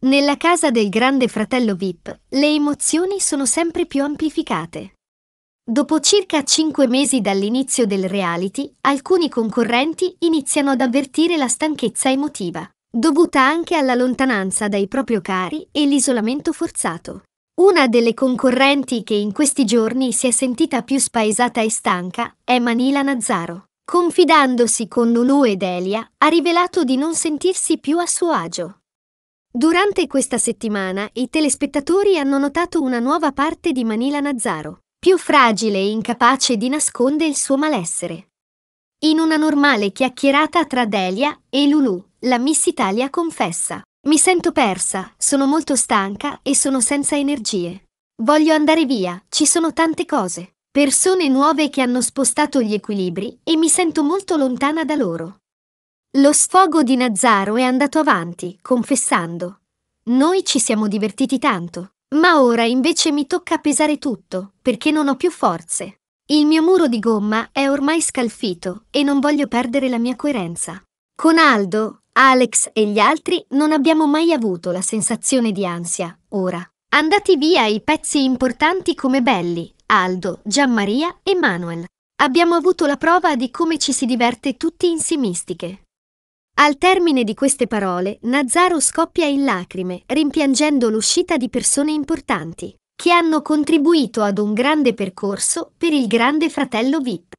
Nella casa del grande fratello VIP, le emozioni sono sempre più amplificate. Dopo circa cinque mesi dall'inizio del reality, alcuni concorrenti iniziano ad avvertire la stanchezza emotiva, dovuta anche alla lontananza dai propri cari e l'isolamento forzato. Una delle concorrenti che in questi giorni si è sentita più spaesata e stanca è Manila Nazzaro. Confidandosi con Lulu ed Elia, ha rivelato di non sentirsi più a suo agio. Durante questa settimana i telespettatori hanno notato una nuova parte di Manila Nazzaro, più fragile e incapace di nascondere il suo malessere. In una normale chiacchierata tra Delia e Lulu, la Miss Italia confessa: Mi sento persa, sono molto stanca e sono senza energie. Voglio andare via, ci sono tante cose, persone nuove che hanno spostato gli equilibri e mi sento molto lontana da loro. Lo sfogo di Nazzaro è andato avanti, confessando. Noi ci siamo divertiti tanto, ma ora invece mi tocca pesare tutto, perché non ho più forze. Il mio muro di gomma è ormai scalfito e non voglio perdere la mia coerenza. Con Aldo, Alex e gli altri non abbiamo mai avuto la sensazione di ansia, ora. Andati via i pezzi importanti come Belli, Aldo, Gianmaria e Manuel. Abbiamo avuto la prova di come ci si diverte tutti insiemistiche. Al termine di queste parole, Nazzaro scoppia in lacrime, rimpiangendo l'uscita di persone importanti, che hanno contribuito ad un grande percorso per il grande fratello VIP.